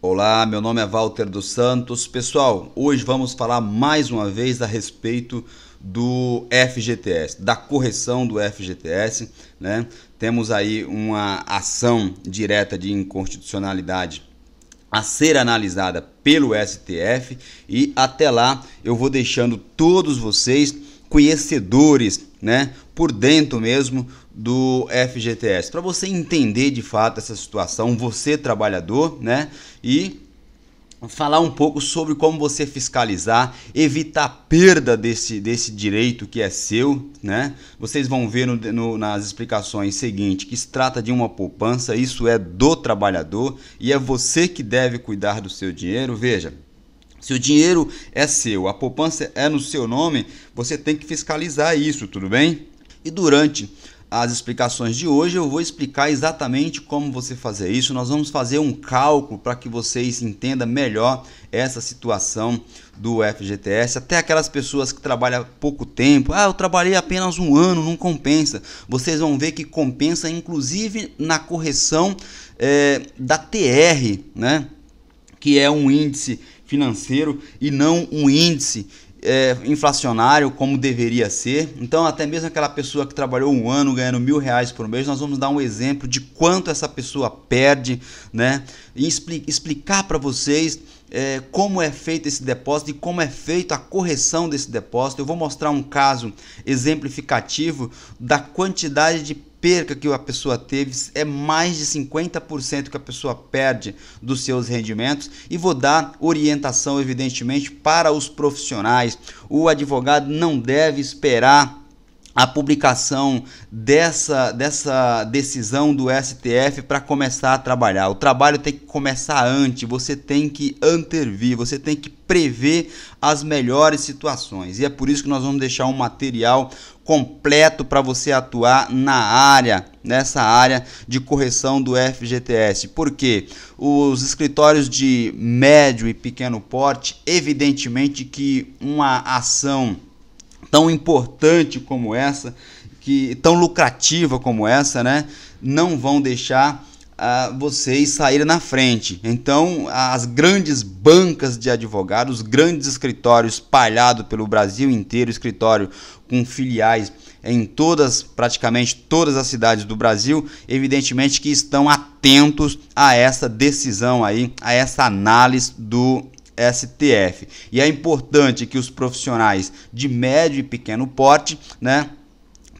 Olá, meu nome é Walter dos Santos. Pessoal, hoje vamos falar mais uma vez a respeito do FGTS, da correção do FGTS, né? Temos aí uma ação direta de inconstitucionalidade a ser analisada pelo STF e até lá eu vou deixando todos vocês conhecedores, né, por dentro mesmo do FGTS, para você entender de fato essa situação, você trabalhador, né? E falar um pouco sobre como você fiscalizar, evitar perda desse, desse direito que é seu, né? Vocês vão ver no, no, nas explicações seguinte que se trata de uma poupança, isso é do trabalhador e é você que deve cuidar do seu dinheiro. Veja, se o dinheiro é seu, a poupança é no seu nome, você tem que fiscalizar isso, tudo bem? E durante as explicações de hoje, eu vou explicar exatamente como você fazer isso. Nós vamos fazer um cálculo para que vocês entendam melhor essa situação do FGTS. Até aquelas pessoas que trabalham pouco tempo, ah, eu trabalhei apenas um ano, não compensa. Vocês vão ver que compensa, inclusive na correção é, da TR, né? Que é um índice financeiro e não um índice é, inflacionário como deveria ser. Então, até mesmo aquela pessoa que trabalhou um ano ganhando mil reais por mês, nós vamos dar um exemplo de quanto essa pessoa perde, né? E expli explicar para vocês é, como é feito esse depósito e como é feita a correção desse depósito. Eu vou mostrar um caso exemplificativo da quantidade de perca que a pessoa teve é mais de 50% que a pessoa perde dos seus rendimentos e vou dar orientação evidentemente para os profissionais. O advogado não deve esperar a publicação dessa, dessa decisão do STF para começar a trabalhar. O trabalho tem que começar antes, você tem que antervir, você tem que prever as melhores situações. E é por isso que nós vamos deixar um material completo para você atuar na área, nessa área de correção do FGTS. Porque os escritórios de médio e pequeno porte, evidentemente que uma ação tão importante como essa, que tão lucrativa como essa, né, não vão deixar ah, vocês saírem na frente. Então, as grandes bancas de advogados, os grandes escritórios espalhados pelo Brasil inteiro, escritório com filiais em todas, praticamente todas as cidades do Brasil, evidentemente que estão atentos a essa decisão aí, a essa análise do STF. E é importante que os profissionais de médio e pequeno porte, né,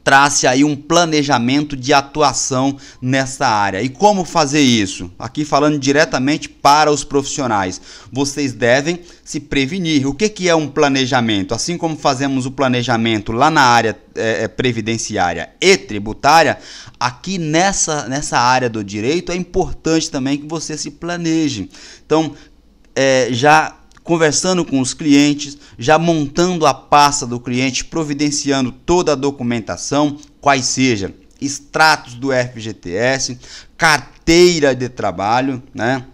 trace aí um planejamento de atuação nessa área. E como fazer isso? Aqui falando diretamente para os profissionais. Vocês devem se prevenir. O que, que é um planejamento? Assim como fazemos o planejamento lá na área é, é previdenciária e tributária, aqui nessa, nessa área do direito é importante também que você se planeje. Então, é, já conversando com os clientes, já montando a pasta do cliente, providenciando toda a documentação, quais seja extratos do FGTS, carteira de trabalho, né?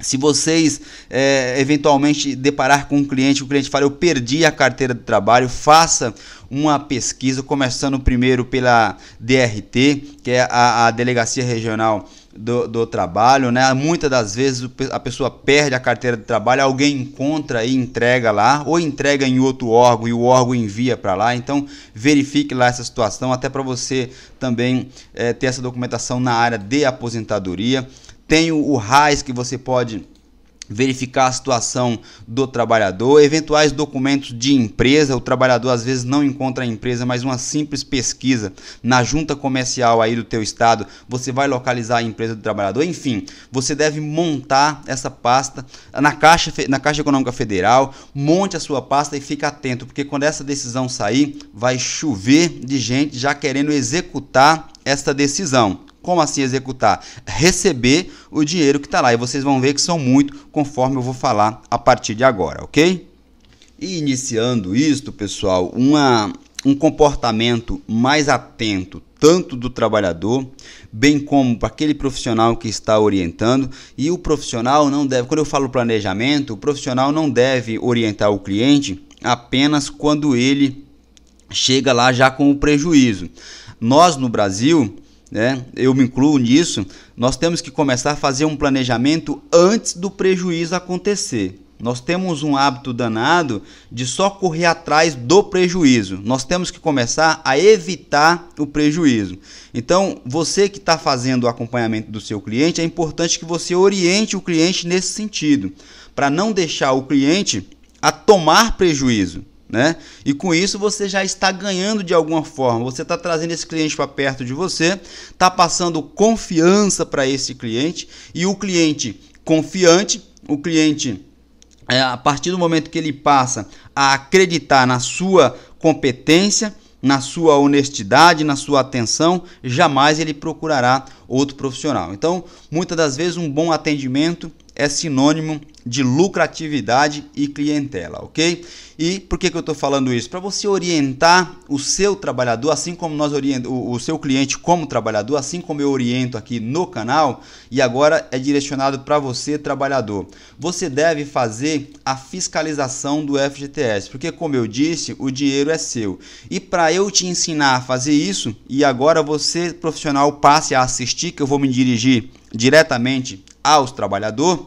Se vocês é, eventualmente deparar com um cliente, o cliente fala eu perdi a carteira de trabalho, faça uma pesquisa, começando primeiro pela DRT, que é a, a Delegacia Regional do, do, trabalho, né? Muitas das vezes a pessoa perde a carteira de trabalho, alguém encontra e entrega lá, ou entrega em outro órgão e o órgão envia para lá. Então verifique lá essa situação, até para você também é, ter essa documentação na área de aposentadoria. Tem o, o RAIS que você pode verificar a situação do trabalhador, eventuais documentos de empresa, o trabalhador às vezes não encontra a empresa, mas uma simples pesquisa na junta comercial aí do teu estado, você vai localizar a empresa do trabalhador, enfim, você deve montar essa pasta na Caixa, na Caixa Econômica Federal, monte a sua pasta e fica atento, porque quando essa decisão sair, vai chover de gente já querendo executar esta decisão. Como assim executar? Receber o dinheiro que está lá. E vocês vão ver que são muito, conforme eu vou falar a partir de agora, ok? E iniciando isto, pessoal, uma, um comportamento mais atento, tanto do trabalhador, bem como para aquele profissional que está orientando. E o profissional não deve, quando eu falo planejamento, o profissional não deve orientar o cliente apenas quando ele chega lá já com o prejuízo. Nós no Brasil, né? eu me incluo nisso, nós temos que começar a fazer um planejamento antes do prejuízo acontecer. Nós temos um hábito danado de só correr atrás do prejuízo. Nós temos que começar a evitar o prejuízo. Então, você que está fazendo o acompanhamento do seu cliente, é importante que você oriente o cliente nesse sentido, para não deixar o cliente a tomar prejuízo né? E com isso você já está ganhando de alguma forma. Você está trazendo esse cliente para perto de você, está passando confiança para esse cliente e o cliente confiante, o cliente é, a partir do momento que ele passa a acreditar na sua competência, na sua honestidade, na sua atenção, jamais ele procurará outro profissional. Então, muitas das vezes, um bom atendimento é sinônimo de lucratividade e clientela, ok? E por que, que eu estou falando isso? Para você orientar o seu trabalhador, assim como nós orientamos o seu cliente como trabalhador, assim como eu oriento aqui no canal, e agora é direcionado para você, trabalhador. Você deve fazer a fiscalização do FGTS, porque como eu disse, o dinheiro é seu. E para eu te ensinar a fazer isso, e agora você profissional passe a assistir, que eu vou me dirigir diretamente aos trabalhadores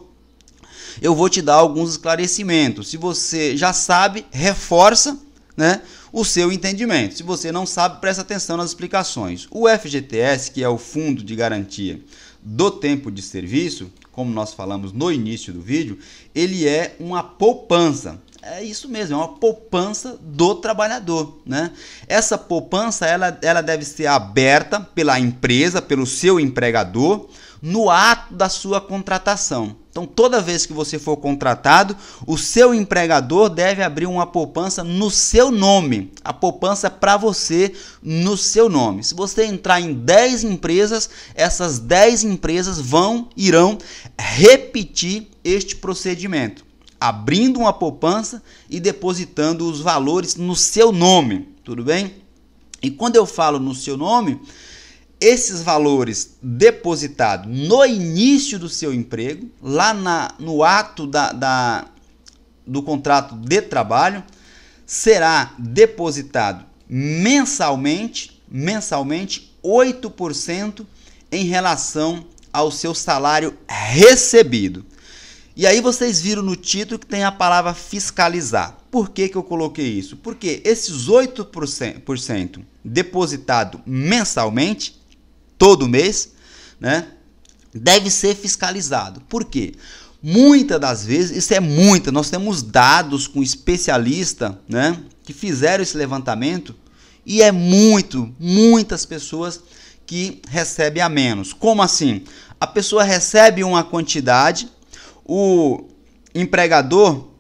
eu vou te dar alguns esclarecimentos. Se você já sabe, reforça né, o seu entendimento. Se você não sabe, presta atenção nas explicações. O FGTS, que é o Fundo de Garantia do Tempo de Serviço, como nós falamos no início do vídeo, ele é uma poupança. É isso mesmo, é uma poupança do trabalhador, né? Essa poupança ela, ela deve ser aberta pela empresa, pelo seu empregador, no ato da sua contratação. Então, toda vez que você for contratado, o seu empregador deve abrir uma poupança no seu nome, a poupança é para você no seu nome. Se você entrar em 10 empresas, essas 10 empresas vão irão repetir este procedimento, abrindo uma poupança e depositando os valores no seu nome, tudo bem? E quando eu falo no seu nome, esses valores depositados no início do seu emprego, lá na, no ato da, da, do contrato de trabalho, será depositado mensalmente, mensalmente 8% em relação ao seu salário recebido. E aí vocês viram no título que tem a palavra fiscalizar. Por que, que eu coloquei isso? Porque esses 8% depositado mensalmente todo mês, né? Deve ser fiscalizado. Por quê? Muitas das vezes, isso é muita, nós temos dados com especialista, né, que fizeram esse levantamento e é muito, muitas pessoas que recebem a menos. Como assim? A pessoa recebe uma quantidade, o empregador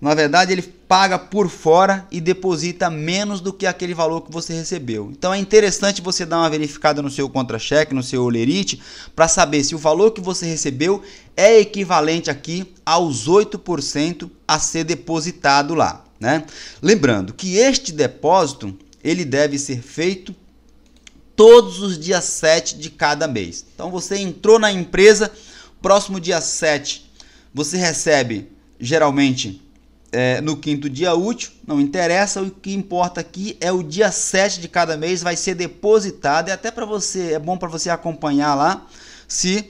na verdade, ele paga por fora e deposita menos do que aquele valor que você recebeu. Então é interessante você dar uma verificada no seu contra-cheque, no seu olerite, para saber se o valor que você recebeu é equivalente aqui aos 8% a ser depositado lá. Né? Lembrando que este depósito ele deve ser feito todos os dias 7 de cada mês. Então você entrou na empresa, próximo dia 7 você recebe geralmente é, no quinto dia útil, não interessa, o que importa aqui é o dia 7 de cada mês, vai ser depositado, e até para você, é bom para você acompanhar lá, se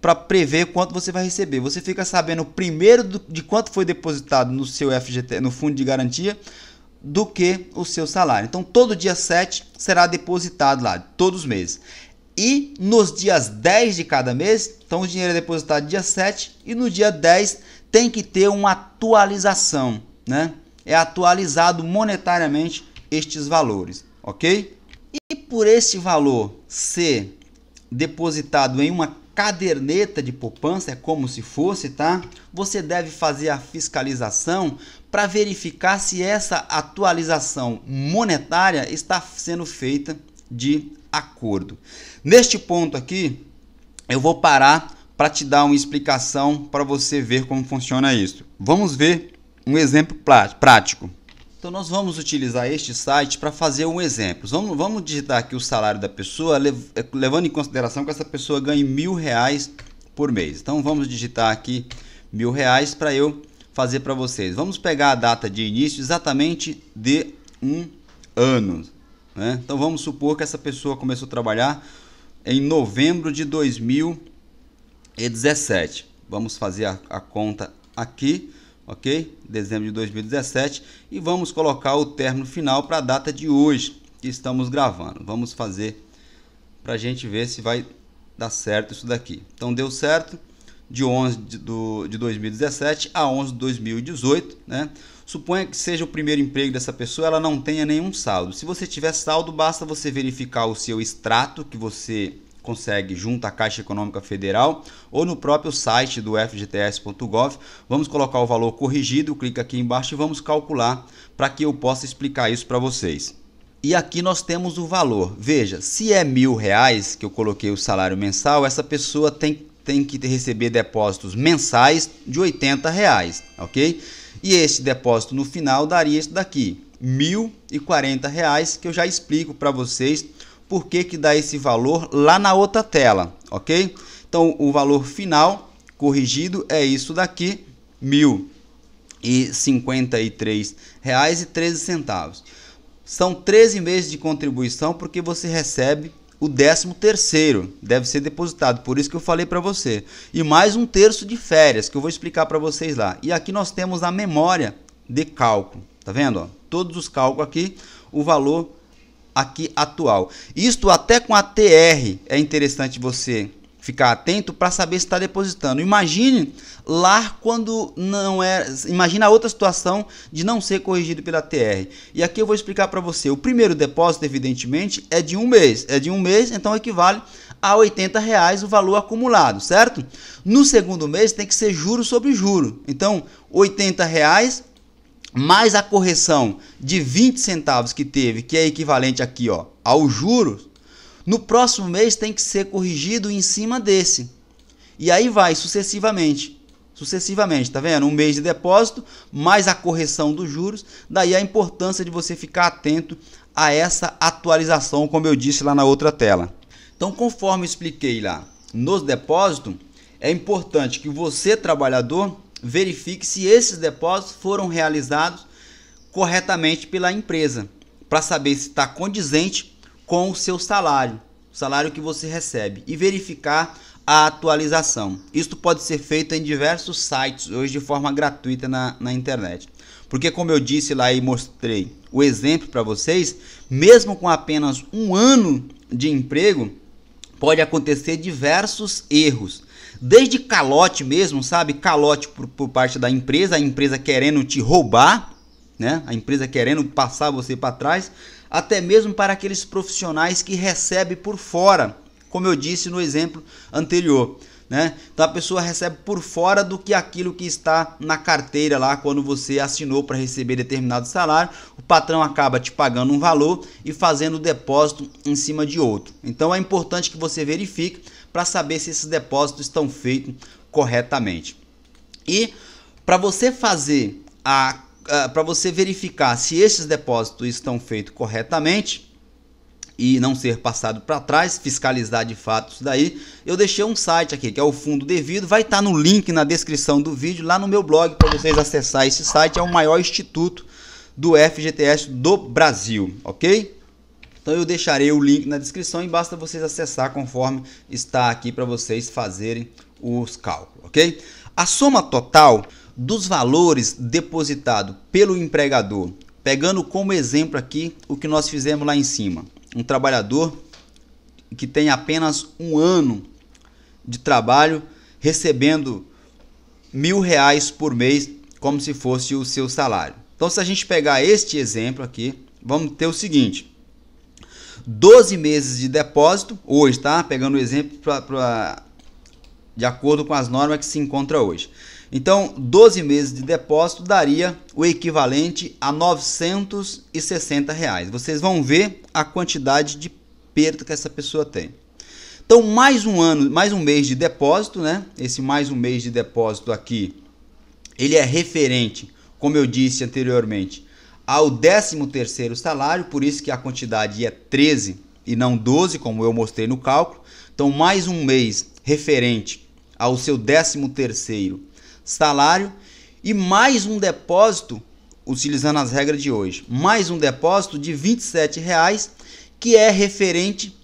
para prever quanto você vai receber. Você fica sabendo primeiro do, de quanto foi depositado no seu FGT, no fundo de garantia, do que o seu salário. Então todo dia 7 será depositado lá, todos os meses. E nos dias 10 de cada mês, então o dinheiro é depositado dia 7 e no dia 10 tem que ter uma atualização, né? É atualizado monetariamente estes valores, ok? E por este valor ser depositado em uma caderneta de poupança, é como se fosse, tá? Você deve fazer a fiscalização para verificar se essa atualização monetária está sendo feita de acordo. Neste ponto aqui, eu vou parar para te dar uma explicação para você ver como funciona isso. Vamos ver um exemplo prático. Então nós vamos utilizar este site para fazer um exemplo. Vamos, vamos digitar aqui o salário da pessoa, é, levando em consideração que essa pessoa ganha mil reais por mês. Então vamos digitar aqui mil reais para eu fazer para vocês. Vamos pegar a data de início exatamente de um ano. Né? Então vamos supor que essa pessoa começou a trabalhar em novembro de 2000 e 17. Vamos fazer a, a conta aqui, ok? Dezembro de 2017 e vamos colocar o término final para a data de hoje que estamos gravando. Vamos fazer para a gente ver se vai dar certo isso daqui. Então deu certo de 11 de, do, de 2017 a 11 de 2018, né? Suponha que seja o primeiro emprego dessa pessoa, ela não tenha nenhum saldo. Se você tiver saldo, basta você verificar o seu extrato que você consegue junto à Caixa Econômica Federal ou no próprio site do FGTS.gov. Vamos colocar o valor corrigido, clica aqui embaixo e vamos calcular para que eu possa explicar isso para vocês. E aqui nós temos o valor. Veja, se é mil reais que eu coloquei o salário mensal, essa pessoa tem, tem que receber depósitos mensais de 80 reais, ok? E este depósito no final daria isso daqui, R$ reais, que eu já explico para vocês por que, que dá esse valor lá na outra tela, ok? Então, o valor final corrigido é isso daqui, mil e cinquenta e três reais e treze centavos. São 13 meses de contribuição porque você recebe o décimo terceiro, deve ser depositado, por isso que eu falei para você. E mais um terço de férias, que eu vou explicar para vocês lá. E aqui nós temos a memória de cálculo, tá vendo? Ó? Todos os cálculos aqui, o valor aqui atual. Isto até com a TR é interessante você ficar atento para saber se está depositando. Imagine lá quando não é, imagina outra situação de não ser corrigido pela TR. E aqui eu vou explicar para você. O primeiro depósito, evidentemente, é de um mês. É de um mês, então equivale a 80 reais o valor acumulado, certo? No segundo mês tem que ser juro sobre juro. Então, 80 reais mais a correção de 20 centavos que teve, que é equivalente aqui ó, ao juros, no próximo mês tem que ser corrigido em cima desse. E aí vai sucessivamente. Sucessivamente, tá vendo? Um mês de depósito, mais a correção dos juros. Daí a importância de você ficar atento a essa atualização, como eu disse lá na outra tela. Então, conforme expliquei lá nos depósitos, é importante que você, trabalhador, verifique se esses depósitos foram realizados corretamente pela empresa, para saber se está condizente com o seu salário, o salário que você recebe, e verificar a atualização. Isto pode ser feito em diversos sites hoje de forma gratuita na, na internet. Porque, como eu disse lá e mostrei o exemplo para vocês, mesmo com apenas um ano de emprego, pode acontecer diversos erros desde calote mesmo, sabe? Calote por, por parte da empresa, a empresa querendo te roubar, né? A empresa querendo passar você para trás, até mesmo para aqueles profissionais que recebem por fora, como eu disse no exemplo anterior. Né? Então a pessoa recebe por fora do que aquilo que está na carteira lá quando você assinou para receber determinado salário, o patrão acaba te pagando um valor e fazendo depósito em cima de outro. Então é importante que você verifique para saber se esses depósitos estão feitos corretamente. E para você fazer a para você verificar se esses depósitos estão feitos corretamente e não ser passado para trás, fiscalizar de fato isso daí, eu deixei um site aqui que é o Fundo Devido, vai estar tá no link na descrição do vídeo, lá no meu blog para vocês acessar esse site, é o maior instituto do FGTS do Brasil, ok? Então eu deixarei o link na descrição e basta vocês acessar conforme está aqui para vocês fazerem os cálculos, ok? A soma total dos valores depositados pelo empregador, pegando como exemplo aqui o que nós fizemos lá em cima, um trabalhador que tem apenas um ano de trabalho recebendo mil reais por mês como se fosse o seu salário. Então se a gente pegar este exemplo aqui, vamos ter o seguinte, 12 meses de depósito, hoje, tá? Pegando o exemplo pra, pra, de acordo com as normas que se encontra hoje. Então, 12 meses de depósito daria o equivalente a 960 reais. Vocês vão ver a quantidade de perda que essa pessoa tem. Então, mais um ano, mais um mês de depósito, né? Esse mais um mês de depósito aqui, ele é referente, como eu disse anteriormente, ao 13º salário, por isso que a quantidade é 13 e não 12, como eu mostrei no cálculo. Então, mais um mês referente ao seu 13º salário e mais um depósito, utilizando as regras de hoje, mais um depósito de R$ 27,00, que é referente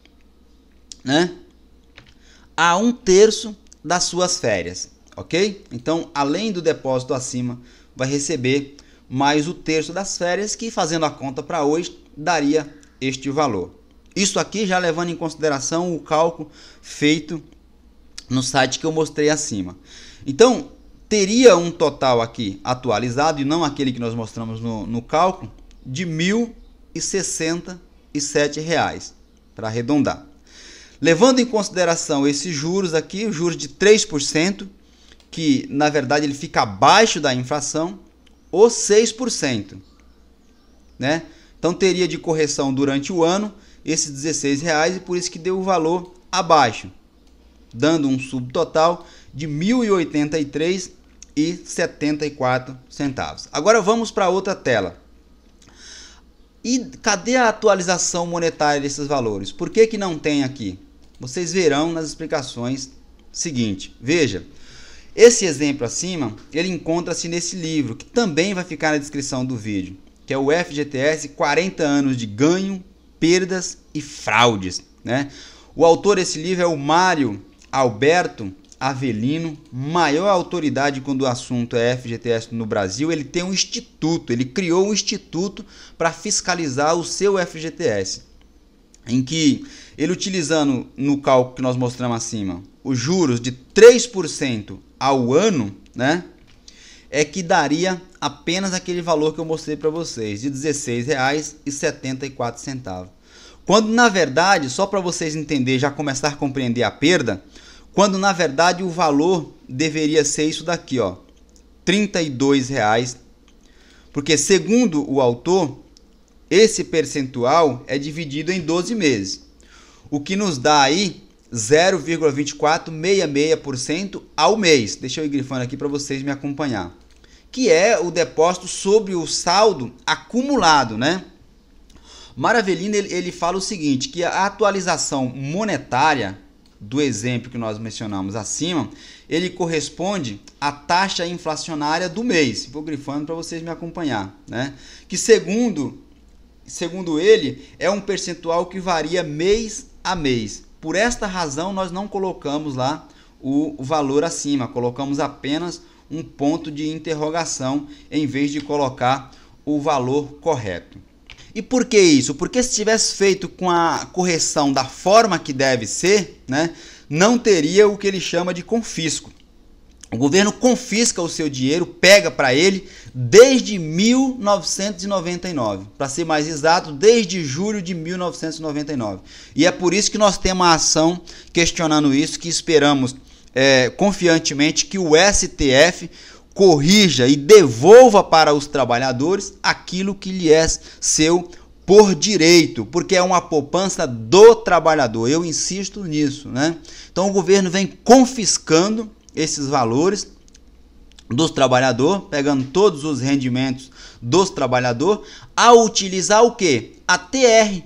né, a um terço das suas férias, ok? Então, além do depósito acima, vai receber mais o terço das férias, que fazendo a conta para hoje daria este valor. Isso aqui já levando em consideração o cálculo feito no site que eu mostrei acima. Então, teria um total aqui atualizado, e não aquele que nós mostramos no, no cálculo, de R$ 1.067, para arredondar. Levando em consideração esses juros aqui, juros de 3%, que na verdade ele fica abaixo da inflação, ou 6%. Né? Então teria de correção durante o ano esses R$16,00 e por isso que deu o valor abaixo, dando um subtotal de R$ 1.083,74. Agora vamos para outra tela. E cadê a atualização monetária desses valores? Por que, que não tem aqui? Vocês verão nas explicações seguinte. Veja, esse exemplo acima, ele encontra-se nesse livro, que também vai ficar na descrição do vídeo, que é o FGTS 40 anos de ganho, perdas e fraudes, né? O autor desse livro é o Mário Alberto Avelino, maior autoridade quando o assunto é FGTS no Brasil, ele tem um instituto, ele criou um instituto para fiscalizar o seu FGTS. Em que ele utilizando no cálculo que nós mostramos acima, os juros de 3% ao ano, né? É que daria apenas aquele valor que eu mostrei para vocês, de R$ 16,74. Quando na verdade, só para vocês entenderem, já começar a compreender a perda, quando na verdade o valor deveria ser isso daqui, ó, R$ reais, porque segundo o autor, esse percentual é dividido em 12 meses, o que nos dá aí 0,2466% ao mês. Deixa eu ir grifando aqui para vocês me acompanhar. Que é o depósito sobre o saldo acumulado, né? Maravelino ele, ele fala o seguinte, que a atualização monetária do exemplo que nós mencionamos acima, ele corresponde à taxa inflacionária do mês. Vou grifando para vocês me acompanhar, né? Que segundo segundo ele é um percentual que varia mês a mês. Por esta razão, nós não colocamos lá o valor acima, colocamos apenas um ponto de interrogação em vez de colocar o valor correto. E por que isso? Porque se tivesse feito com a correção da forma que deve ser, né, não teria o que ele chama de confisco. O governo confisca o seu dinheiro, pega para ele desde 1999, para ser mais exato, desde julho de 1999. E é por isso que nós temos a ação questionando isso, que esperamos é, confiantemente que o STF corrija e devolva para os trabalhadores aquilo que lhe é seu por direito, porque é uma poupança do trabalhador. Eu insisto nisso, né? Então o governo vem confiscando esses valores dos trabalhador, pegando todos os rendimentos dos trabalhador, a utilizar o que? A TR.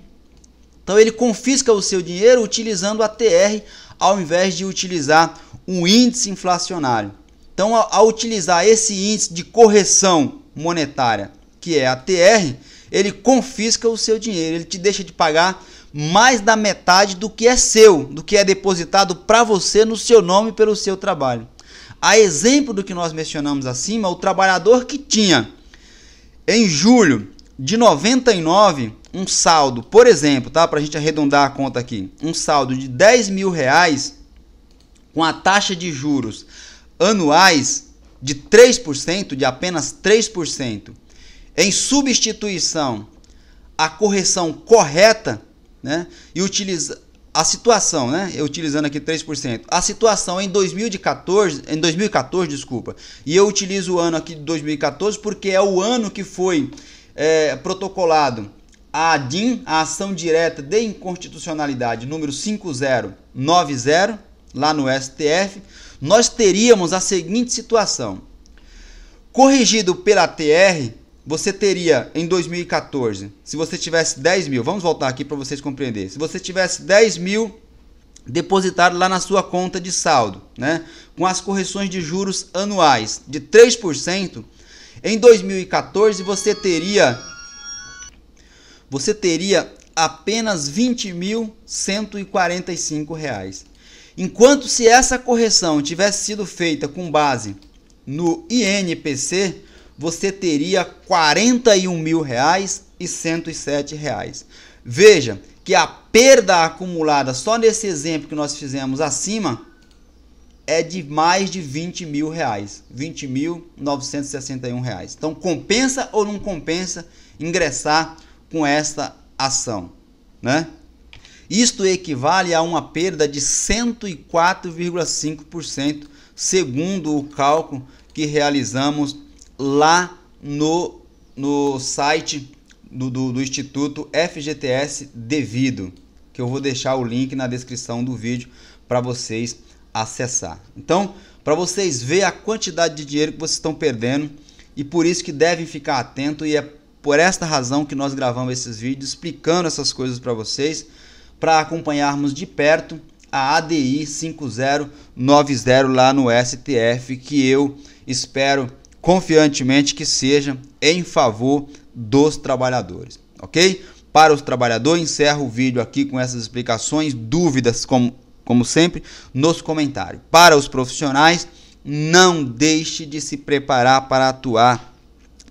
Então ele confisca o seu dinheiro utilizando a TR ao invés de utilizar um índice inflacionário. Então, ao, ao utilizar esse índice de correção monetária, que é a TR, ele confisca o seu dinheiro, ele te deixa de pagar mais da metade do que é seu, do que é depositado para você no seu nome pelo seu trabalho. A exemplo do que nós mencionamos acima, o trabalhador que tinha em julho de 99 um saldo, por exemplo, tá? Para a gente arredondar a conta aqui, um saldo de 10 mil reais com a taxa de juros anuais de 3%, de apenas 3%, em substituição à correção correta né? E utiliza a situação, né? Eu utilizando aqui 3%. A situação em 2014, em 2014, desculpa. E eu utilizo o ano aqui de 2014 porque é o ano que foi é, protocolado a ADIM, a ação direta de inconstitucionalidade número 5090, lá no STF, nós teríamos a seguinte situação. Corrigido pela TR você teria em 2014, se você tivesse 10 mil, vamos voltar aqui para vocês compreenderem, se você tivesse 10 mil depositado lá na sua conta de saldo, né? com as correções de juros anuais de 3%, em 2014 você teria você teria apenas R$ 20.145. Enquanto se essa correção tivesse sido feita com base no INPC, você teria R$ 41.107. Reais. Veja que a perda acumulada só nesse exemplo que nós fizemos acima é de mais de R$ mil reais, 20.961 reais. Então compensa ou não compensa ingressar com esta ação, né? Isto equivale a uma perda de 104,5% segundo o cálculo que realizamos lá no, no site do, do, do Instituto FGTS Devido, que eu vou deixar o link na descrição do vídeo para vocês acessar. Então, para vocês ver a quantidade de dinheiro que vocês estão perdendo e por isso que devem ficar atento e é por esta razão que nós gravamos esses vídeos explicando essas coisas para vocês para acompanharmos de perto a ADI 5090 lá no STF que eu espero confiantemente que seja em favor dos trabalhadores, ok? Para os trabalhadores, encerro o vídeo aqui com essas explicações, dúvidas, como, como sempre, nos comentários. Para os profissionais, não deixe de se preparar para atuar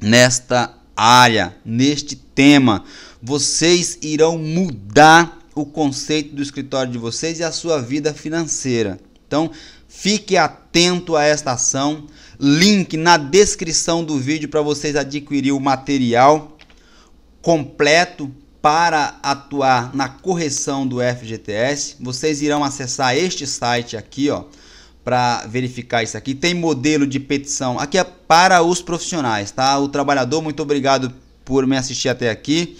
nesta área, neste tema. Vocês irão mudar o conceito do escritório de vocês e a sua vida financeira. Então, Fique atento a esta ação. Link na descrição do vídeo para vocês adquirir o material completo para atuar na correção do FGTS. Vocês irão acessar este site aqui, ó, para verificar isso aqui. Tem modelo de petição. Aqui é para os profissionais, tá? O trabalhador, muito obrigado por me assistir até aqui.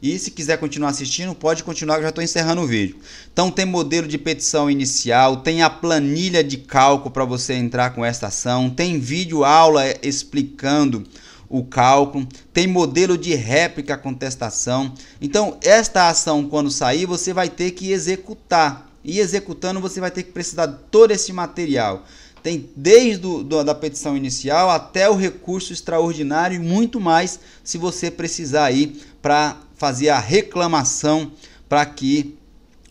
E se quiser continuar assistindo, pode continuar, eu já estou encerrando o vídeo. Então tem modelo de petição inicial, tem a planilha de cálculo para você entrar com esta ação, tem vídeo aula explicando o cálculo, tem modelo de réplica contestação. Então, esta ação quando sair, você vai ter que executar. E executando, você vai ter que precisar de todo esse material. Tem desde do, do, da petição inicial até o recurso extraordinário e muito mais se você precisar ir para fazia a reclamação para que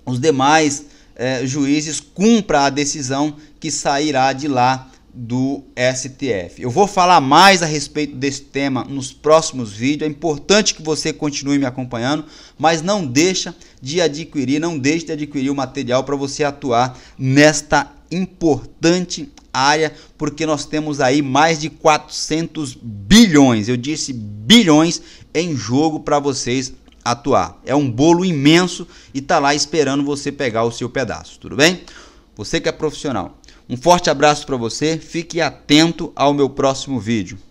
os demais eh, juízes cumpram a decisão que sairá de lá do STF. Eu vou falar mais a respeito desse tema nos próximos vídeos. É importante que você continue me acompanhando, mas não deixa de adquirir, não deixe de adquirir o material para você atuar nesta importante área, porque nós temos aí mais de 400 bilhões, eu disse bilhões em jogo para vocês atuar. É um bolo imenso e tá lá esperando você pegar o seu pedaço, tudo bem? Você que é profissional. Um forte abraço para você, fique atento ao meu próximo vídeo.